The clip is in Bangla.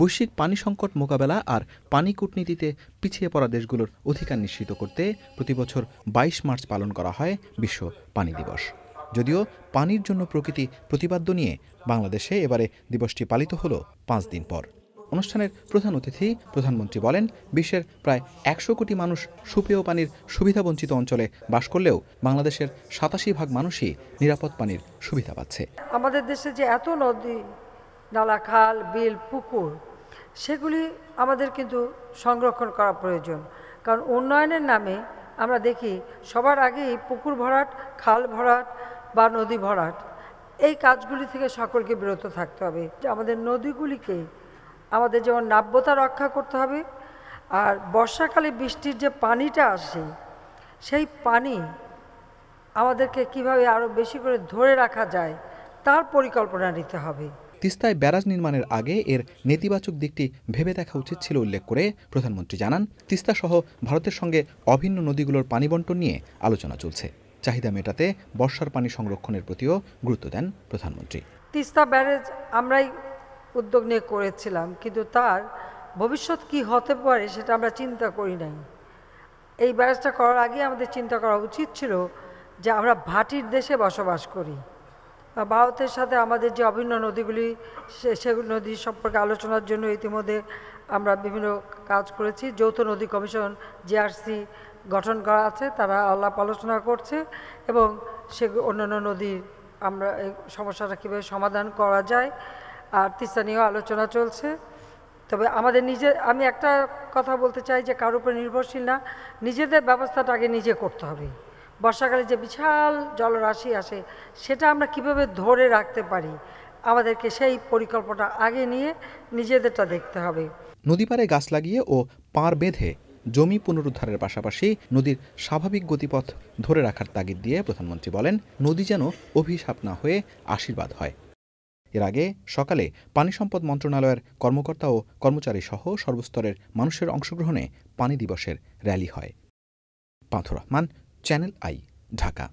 বৈশ্বিক পানি সংকট মোকাবেলা আর পানি কূটনীতিতে পিছিয়ে পড়া দেশগুলোর অধিকার নিশ্চিত করতে প্রতিবছর বাইশ মার্চ পালন করা হয় বিশ্ব পানি দিবস যদিও পানির জন্য প্রকৃতি প্রতিবাদ্য নিয়ে বাংলাদেশে এবারে দিবসটি পালিত হলো পাঁচ দিন পর অনুষ্ঠানের প্রধান অতিথি প্রধানমন্ত্রী বলেন বিশ্বের প্রায় একশো কোটি মানুষ সুপেয় পানির সুবিধাবঞ্চিত অঞ্চলে বাস করলেও বাংলাদেশের সাতাশি ভাগ মানুষই নিরাপদ পানির সুবিধা পাচ্ছে আমাদের দেশে যে এত নদী নালা খাল বিল পুকুর সেগুলি আমাদের কিন্তু সংরক্ষণ করা প্রয়োজন কারণ উন্নয়নের নামে আমরা দেখি সবার আগেই পুকুর ভরাট খাল ভরাট বা নদী ভরাট এই কাজগুলি থেকে সকলকে বিরত থাকতে হবে আমাদের নদীগুলিকে আমাদের যেমন নাব্যতা রক্ষা করতে হবে আর বর্ষাকালে বৃষ্টির যে পানিটা আসে সেই পানি আমাদেরকে কিভাবে আরও বেশি করে ধরে রাখা যায় তার পরিকল্পনা নিতে হবে তিস্তায় ব্যারাজ নির্মাণের আগে এর নেতিবাচক দিকটি ভেবে দেখা উচিত ছিল উল্লেখ করে প্রধানমন্ত্রী জানান তিস্তা সহ ভারতের সঙ্গে অভিন্ন নদীগুলোর পানি বন্টন নিয়ে আলোচনা চলছে চাহিদা মেটাতে বর্ষার পানি সংরক্ষণের প্রতিও গুরুত্ব দেন প্রধানমন্ত্রী তিস্তা ব্যারেজ আমরাই উদ্যোগ নিয়ে করেছিলাম কিন্তু তার ভবিষ্যৎ কি হতে পারে সেটা আমরা চিন্তা করি নাই এই ব্যারেজটা করার আগে আমাদের চিন্তা করা উচিত ছিল যে আমরা ভাটির দেশে বসবাস করি ভারতের সাথে আমাদের যে অভিন্ন নদীগুলি সে নদী সম্পর্কে আলোচনার জন্য ইতিমধ্যে আমরা বিভিন্ন কাজ করেছি যৌথ নদী কমিশন জিআরসি গঠন করা আছে তারা আলাপ আলোচনা করছে এবং সে অন্যান্য নদীর আমরা এই সমস্যাটা কীভাবে সমাধান করা যায় আর তিস্তা নিয়েও আলোচনা চলছে তবে আমাদের নিজে আমি একটা কথা বলতে চাই যে কারোর উপর নির্ভরশীল না নিজেদের ব্যবস্থাটা আগে নিজে করতে হবে বর্ষাকালে যে বিশাল জলরাশি আসে সেটা আমরা কিভাবে ধরে রাখতে পারি আমাদেরকে সেই পরিকল্পনা আগে নিয়ে নিজেদেরটা দেখতে হবে নদীপাড়ে গাছ লাগিয়ে ও পার বেঁধে জমি পুনরুদ্ধারের পাশাপাশি নদীর স্বাভাবিক গতিপথ ধরে রাখার তাগিদ দিয়ে প্রধানমন্ত্রী বলেন নদী যেন অভিশাপ না হয়ে আশীর্বাদ হয় এর আগে সকালে পানি সম্পদ মন্ত্রণালয়ের কর্মকর্তা ও কর্মচারী সহ সর্বস্তরের মানুষের অংশগ্রহণে পানি দিবসের র্যালি হয় পাথর রহমান चैनल आई ढाका